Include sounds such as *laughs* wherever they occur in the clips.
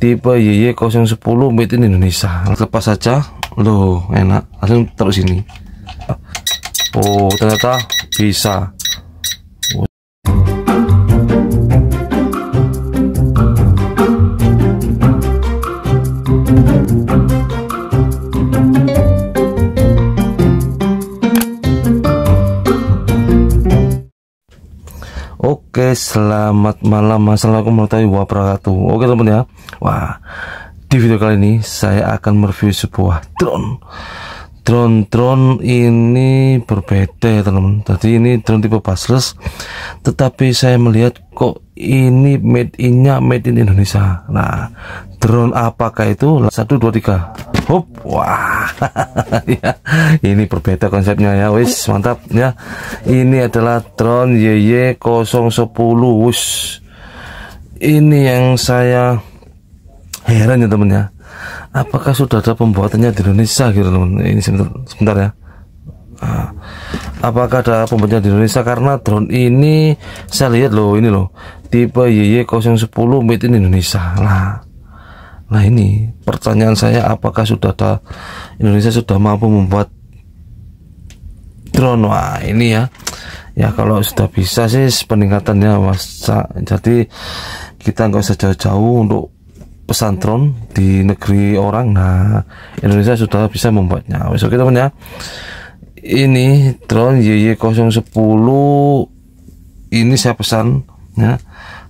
tipe YY010 made in Indonesia lepas saja loh enak langsung terus ini. oh ternyata bisa Oke, selamat malam. Assalamualaikum warahmatullahi wabarakatuh. Oke, teman ya. Wah, di video kali ini saya akan mereview sebuah drone. Drone drone ini berbeda ya teman. teman Tadi ini drone tipe brushless, tetapi saya melihat kok ini made in-nya made in Indonesia. Nah, drone apakah itu? Satu dua tiga. Hup. Wah. *laughs* Ya, ini berbeda konsepnya ya. Wis, mantap ya. Ini adalah drone YY 010. wis Ini yang saya heran ya temen ya. Apakah sudah ada pembuatannya di Indonesia gitu teman? Ini sebentar, sebentar ya. Ah, apakah ada pembuatnya di Indonesia karena drone ini saya lihat loh ini loh tipe YY 010 made in Indonesia lah Nah ini pertanyaan saya apakah sudah ada Indonesia sudah mampu membuat drone wah ini ya ya kalau sudah bisa sih peningkatannya mas jadi kita nggak usah jauh-jauh untuk pesan drone di negeri orang nah Indonesia sudah bisa membuatnya oke teman ya ini drone YY010 ini saya pesan ya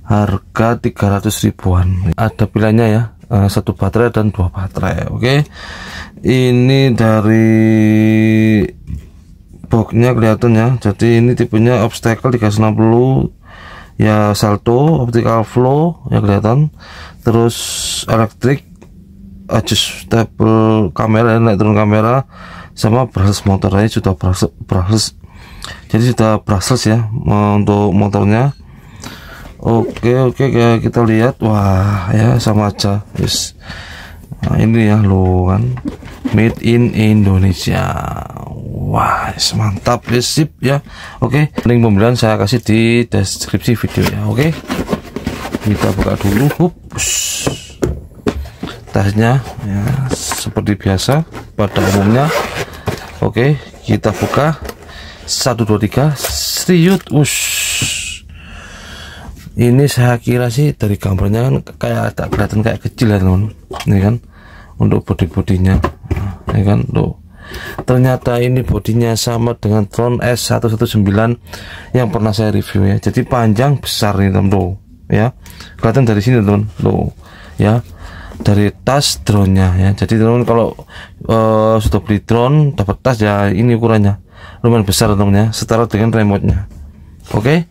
harga 300 ribuan ada pilihannya ya Eh, satu baterai dan dua baterai oke okay? ini dari boxnya kelihatan ya jadi ini tipenya obstacle 360 ya salto optical flow ya kelihatan terus elektrik adjustable kamera naik turun kamera sama brushless motornya sudah brushless, brushless jadi sudah brushless ya untuk motornya Oke oke kita lihat wah ya sama aja yes. nah, ini ya lo kan made in Indonesia wah yes, mantap yes, sip ya oke link pembelian saya kasih di deskripsi video ya oke kita buka dulu Ups. tasnya ya seperti biasa pada umumnya oke kita buka satu dua tiga Ush ini saya kira sih dari gambarnya kan kayak tak kelihatan kayak kecil ya teman ini kan untuk body-bodinya nah, ini kan tuh ternyata ini bodinya sama dengan Tron S119 yang pernah saya review ya jadi panjang besar nih teman tuh ya kelihatan dari sini teman tuh ya dari tas drone nya ya jadi teman kalau uh, sudah beli drone dapat tas ya ini ukurannya lumayan besar teman ya setara dengan remote nya Oke, okay?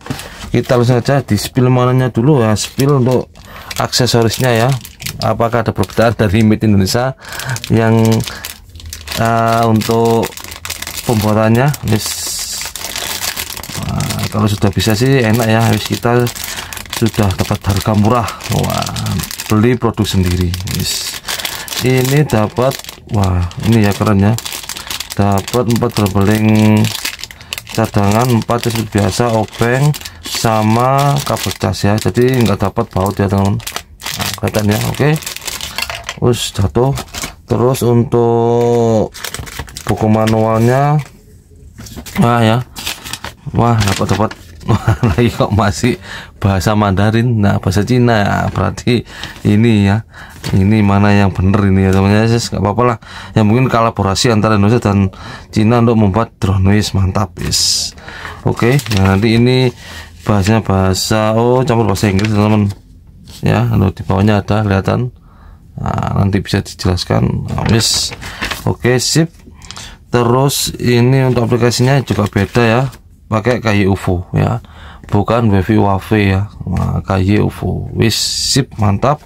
kita langsung aja di spill mananya dulu ya, spill untuk aksesorisnya ya. Apakah ada perbedaan dari Made Indonesia yang uh, untuk pembuatannya? Yes. Nah, kalau sudah bisa sih enak ya, habis kita sudah dapat harga murah. Wah, beli produk sendiri. Yes. Ini dapat wah, ini ya keren ya. Dapat empat berbeling cadangan 4 seperti biasa obeng sama kabel tas ya jadi nggak dapat baut ya teman nah, kelihatan ya oke okay. us jatuh terus untuk buku manualnya wah ya wah dapat dapat *laughs* lagi kok masih bahasa Mandarin nah bahasa Cina ya berarti ini ya ini mana yang bener ini ya temannya sis nggak apa-apa lah yang mungkin kolaborasi antara Indonesia dan Cina untuk membuat drone noise mantap is oke okay, nah nanti ini bahasanya bahasa oh campur bahasa Inggris teman-teman ya lalu di bawahnya ada kelihatan nah, nanti bisa dijelaskan nah, wis oke okay, sip terus ini untuk aplikasinya juga beda ya pakai kayu UFO ya bukan wifi wafe ya nah, kayu UFO wis sip mantap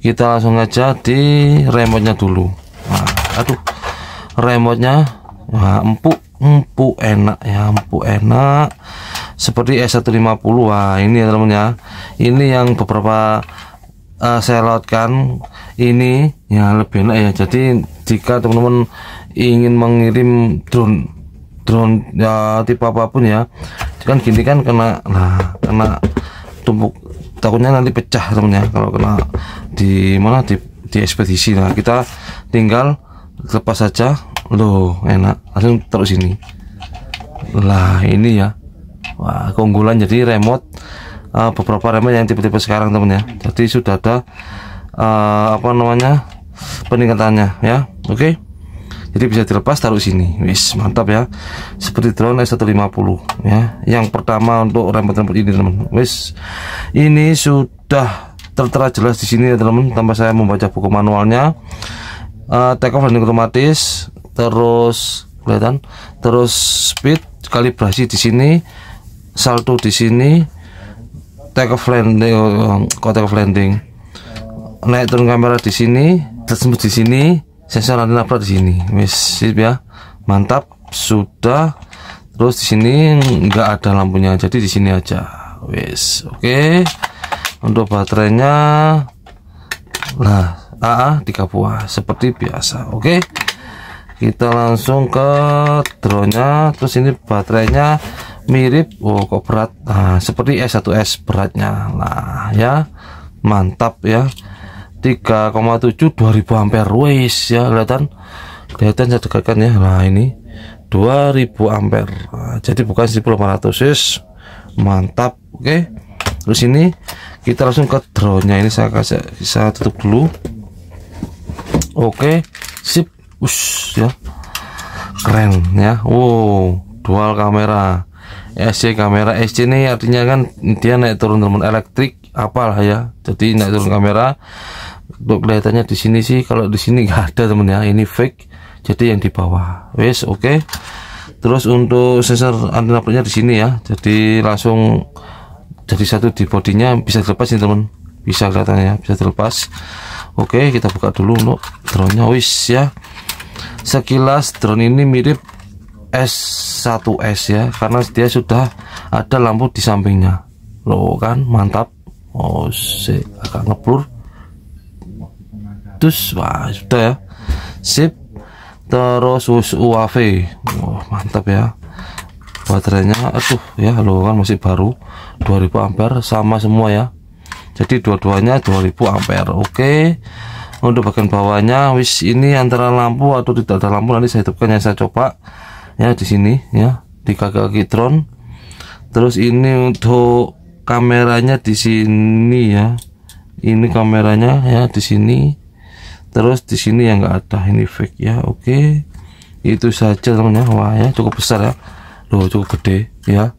kita langsung aja di remote nya dulu nah, aduh remote nya nah, empuk empuk enak ya empuk enak seperti S150 wah ini ya teman ya ini yang beberapa uh, saya lotkan ini ya lebih enak ya jadi jika teman-teman ingin mengirim drone drone ya tipe apapun ya kan gini kan kena nah kena tumpuk takutnya nanti pecah temennya kalau kena di mana di, di ekspedisi nah kita tinggal lepas saja loh enak langsung terus sini lah ini ya wah keunggulan jadi remote uh, beberapa remote yang tipe-tipe sekarang temen ya jadi sudah ada uh, apa namanya peningkatannya ya oke okay? jadi bisa dilepas taruh sini wis mantap ya seperti drone S150 ya yang pertama untuk rambut-rambut ini teman wis ini sudah tertera jelas di sini ya teman tanpa saya membaca buku manualnya uh, take off landing otomatis terus kelihatan terus speed kalibrasi di sini salto di sini take off landing kota eh, kok take off landing naik turun kamera di sini tersebut di sini sensor antena apa di sini wis ya mantap sudah terus di sini nggak ada lampunya jadi di sini aja wis oke okay. untuk baterainya nah AA 3 buah seperti biasa oke okay. kita langsung ke drone nya terus ini baterainya mirip oh kok berat nah seperti S1S beratnya nah ya mantap ya 3,7 2000 ampere wes ya kelihatan kelihatan saya dekatkan ya nah ini 2000 ampere nah, jadi bukan 1800 wes mantap oke okay. terus ini kita langsung ke drone nya ini saya kasih saya tutup dulu oke okay. sip us ya keren ya wow dual kamera SC kamera SC ini artinya kan dia naik turun turun elektrik apalah ya jadi naik turun kamera untuk kelihatannya di sini sih kalau di sini nggak ada temen ya ini fake jadi yang di bawah wes oke okay. terus untuk sensor antena punya di sini ya jadi langsung jadi satu di bodinya bisa dilepas nih temen bisa kelihatannya ya, bisa dilepas oke okay, kita buka dulu untuk drone nya wis ya sekilas drone ini mirip S1S ya karena dia sudah ada lampu di sampingnya loh kan mantap oh sih agak ngeblur 200 wah sudah ya sip terus UAV wah mantap ya baterainya aduh ya lo kan masih baru 2000 ampere sama semua ya jadi dua-duanya 2000 ampere oke okay. untuk bagian bawahnya wis ini antara lampu atau tidak ada lampu nanti saya hidupkan yang saya coba ya di sini ya di kaki-kaki terus ini untuk kameranya di sini ya ini kameranya ya di sini terus di sini yang enggak ada ini fake ya oke okay. itu saja teman wah ya cukup besar ya loh cukup gede ya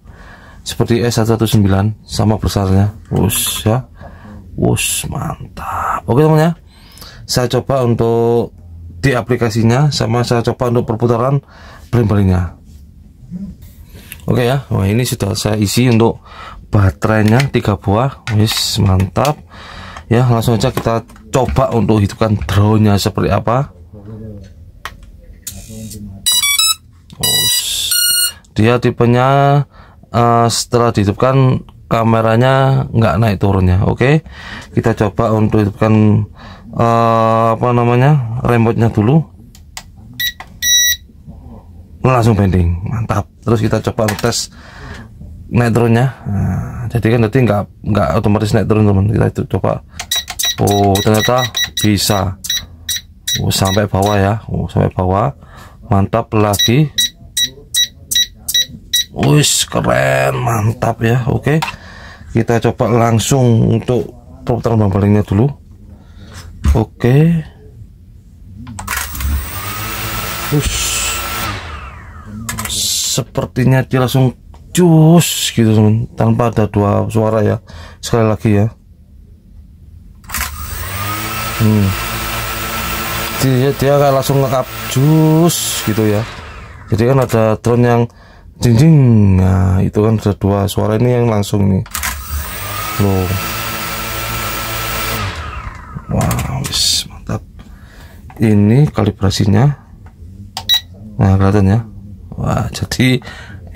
seperti S119 sama besarnya wush ya wush mantap oke okay, teman ya saya coba untuk di aplikasinya sama saya coba untuk perputaran beling Oke okay ya, wah ini sudah saya isi untuk baterainya tiga buah, wis mantap. Ya langsung aja kita coba untuk hidupkan drone-nya seperti apa dia tipenya uh, setelah dihidupkan kameranya nggak naik turunnya oke okay? kita coba untuk hidupkan uh, apa namanya remote-nya dulu langsung pending mantap terus kita coba tes naik turunnya nah, jadi kan nanti nggak nggak otomatis naik turun teman kita itu coba Oh ternyata bisa oh, sampai bawah ya oh, sampai bawah mantap lagi Wih keren mantap ya Oke kita coba langsung untuk putaran balingnya dulu Oke Terus sepertinya dia langsung jus gitu teman tanpa ada dua suara ya sekali lagi ya hmm. dia dia kayak langsung ngekap jus gitu ya jadi kan ada drone yang jing jing nah itu kan ada dua suara ini yang langsung nih loh wow wis mantap ini kalibrasinya nah kelihatan ya wah jadi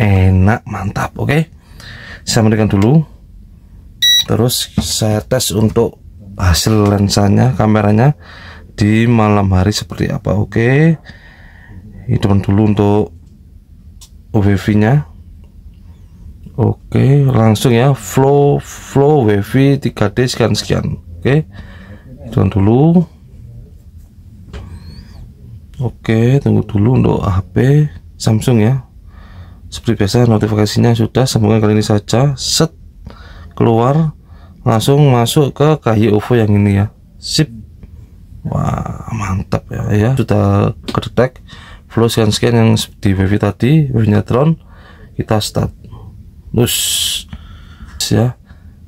enak mantap oke okay? saya berikan dulu terus saya tes untuk hasil lensanya kameranya di malam hari seperti apa oke okay. hidupan dulu untuk UVV nya oke okay. langsung ya flow flow wavy 3D sekian sekian oke okay. hidupan dulu Oke, okay, tunggu dulu untuk HP Samsung ya. Seperti biasa notifikasinya sudah semoga kali ini saja. Set keluar langsung masuk ke kayu UFO yang ini ya sip wah mantap ya ya sudah kedetek flow scan scan yang di wavy tadi wavy tron kita start terus ya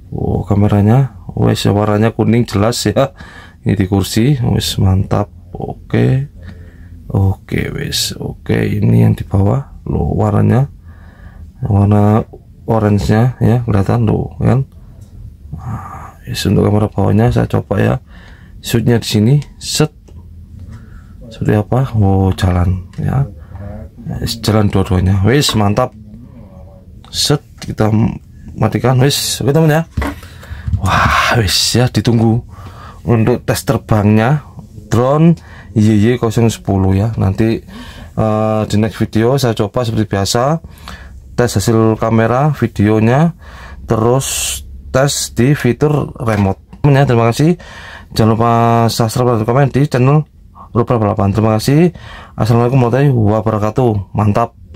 oh kameranya wes warnanya kuning jelas ya ini di kursi wes mantap oke oke wes oke ini yang di bawah lo warnanya warna orange nya ya kelihatan lo kan yes, untuk kamera bawahnya saya coba ya shootnya di sini set seperti apa oh jalan ya yes, jalan dua-duanya wis mantap set kita matikan wis oke teman ya wah wis ya ditunggu untuk tes terbangnya drone YY010 ya nanti uh, di next video saya coba seperti biasa tes hasil kamera videonya terus tes di fitur remote ya terima kasih jangan lupa subscribe dan komen di channel Rupa 8 terima kasih assalamualaikum warahmatullahi wabarakatuh mantap